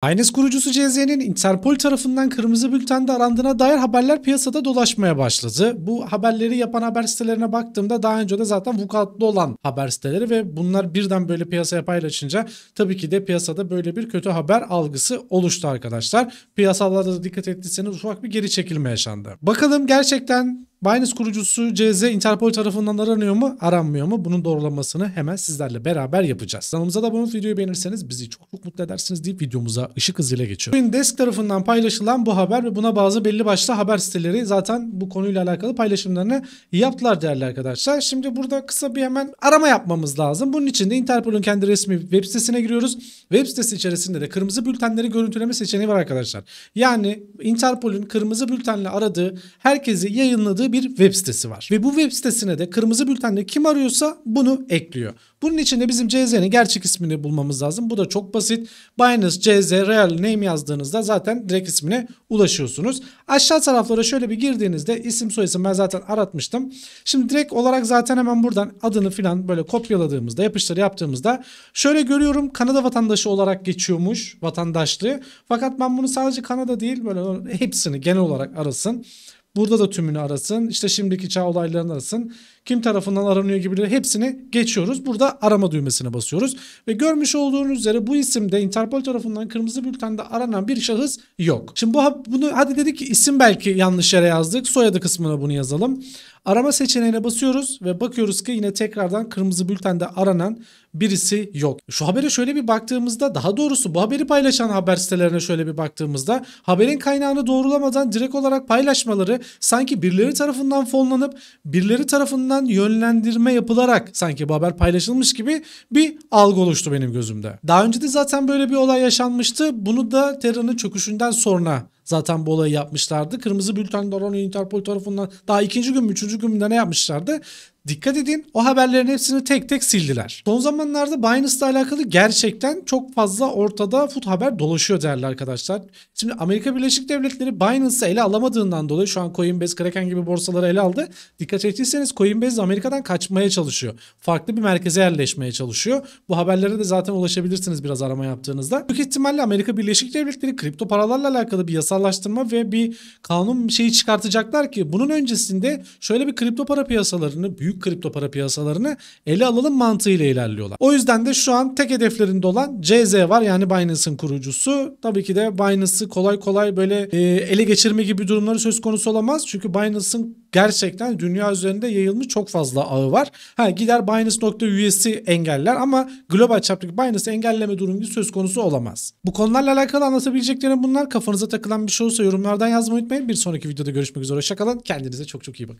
Haynes kurucusu CZ'nin Interpol tarafından kırmızı bültende arandığına dair haberler piyasada dolaşmaya başladı. Bu haberleri yapan haber sitelerine baktığımda daha önce de zaten vukuatlı olan haber siteleri ve bunlar birden böyle piyasaya paylaşınca tabii ki de piyasada böyle bir kötü haber algısı oluştu arkadaşlar. Piyasalarda da dikkat ettiyseniz ufak bir geri çekilme yaşandı. Bakalım gerçekten Binance kurucusu CZ Interpol tarafından aranıyor mu aranmıyor mu bunun doğrulamasını hemen sizlerle beraber yapacağız. Kanalımıza da bunu videoyu beğenirseniz bizi çok çok mutlu edersiniz deyip videomuza ışık hızıyla geçiyor. Bugün Desk tarafından paylaşılan bu haber ve buna bazı belli başlı haber siteleri zaten bu konuyla alakalı paylaşımlarını yaptılar değerli arkadaşlar. Şimdi burada kısa bir hemen arama yapmamız lazım. Bunun için de Interpol'un kendi resmi web sitesine giriyoruz. Web sitesi içerisinde de kırmızı bültenleri görüntüleme seçeneği var arkadaşlar. Yani Interpol'un kırmızı bültenle aradığı herkesi yayınladığı adlı bir web sitesi var. Ve bu web sitesine de kırmızı bültenle kim arıyorsa bunu ekliyor. Bunun için de bizim CZ'nin gerçek ismini bulmamız lazım. Bu da çok basit. Binance CZ Real Name yazdığınızda zaten direkt ismine ulaşıyorsunuz. Aşağı taraflara şöyle bir girdiğinizde isim soyisim ben zaten aratmıştım. Şimdi direkt olarak zaten hemen buradan adını filan böyle kopyaladığımızda yapıştır yaptığımızda şöyle görüyorum Kanada vatandaşı olarak geçiyormuş vatandaşlığı. Fakat ben bunu sadece Kanada değil böyle hepsini genel olarak arasın. Burada da tümünü arasın. İşte şimdiki çağ olaylarını arasın. Kim tarafından aranıyor gibileri hepsini geçiyoruz. Burada arama düğmesine basıyoruz. Ve görmüş olduğunuz üzere bu isimde Interpol tarafından kırmızı bültende aranan bir şahıs yok. Şimdi bu, bunu hadi dedik ki isim belki yanlış yere yazdık. Soyadı kısmına bunu yazalım. Arama seçeneğine basıyoruz ve bakıyoruz ki yine tekrardan kırmızı bültende aranan birisi yok. Şu habere şöyle bir baktığımızda daha doğrusu bu haberi paylaşan haber sitelerine şöyle bir baktığımızda haberin kaynağını doğrulamadan direkt olarak paylaşmaları sanki birileri tarafından fonlanıp birileri tarafından yönlendirme yapılarak sanki bu haber paylaşılmış gibi bir algı oluştu benim gözümde. Daha önce de zaten böyle bir olay yaşanmıştı. Bunu da Terra'nın çöküşünden sonra zaten bu olayı yapmışlardı. Kırmızı bülten Doron Interpol tarafından daha ikinci gün mü üçüncü gün mü ne yapmışlardı? Dikkat edin o haberlerin hepsini tek tek sildiler. Son zamanlarda Binance'la alakalı gerçekten çok fazla ortada fut haber dolaşıyor değerli arkadaşlar. Şimdi Amerika Birleşik Devletleri Binance'ı ele alamadığından dolayı şu an Coinbase, Kraken gibi borsaları ele aldı. Dikkat ettiyseniz Coinbase Amerika'dan kaçmaya çalışıyor. Farklı bir merkeze yerleşmeye çalışıyor. Bu haberlere de zaten ulaşabilirsiniz biraz arama yaptığınızda. Büyük ihtimalle Amerika Birleşik Devletleri kripto paralarla alakalı bir yasallaştırma ve bir kanun şeyi çıkartacaklar ki bunun öncesinde şöyle bir kripto para piyasalarını büyük kripto para piyasalarını ele alalım mantığıyla ilerliyorlar. O yüzden de şu an tek hedeflerinde olan CZ var yani Binance'ın kurucusu. Tabii ki de Binance'ı kolay kolay böyle e, ele geçirme gibi durumları söz konusu olamaz. Çünkü Binance'ın gerçekten dünya üzerinde yayılmış çok fazla ağı var. Ha gider Binance.us'i engeller ama global çaptaki Binance engelleme durumu söz konusu olamaz. Bu konularla alakalı anlatabileceklerim bunlar. Kafanıza takılan bir şey olsa yorumlardan yazmayı unutmayın. Bir sonraki videoda görüşmek üzere. Hoşçakalın. Kendinize çok çok iyi bakın.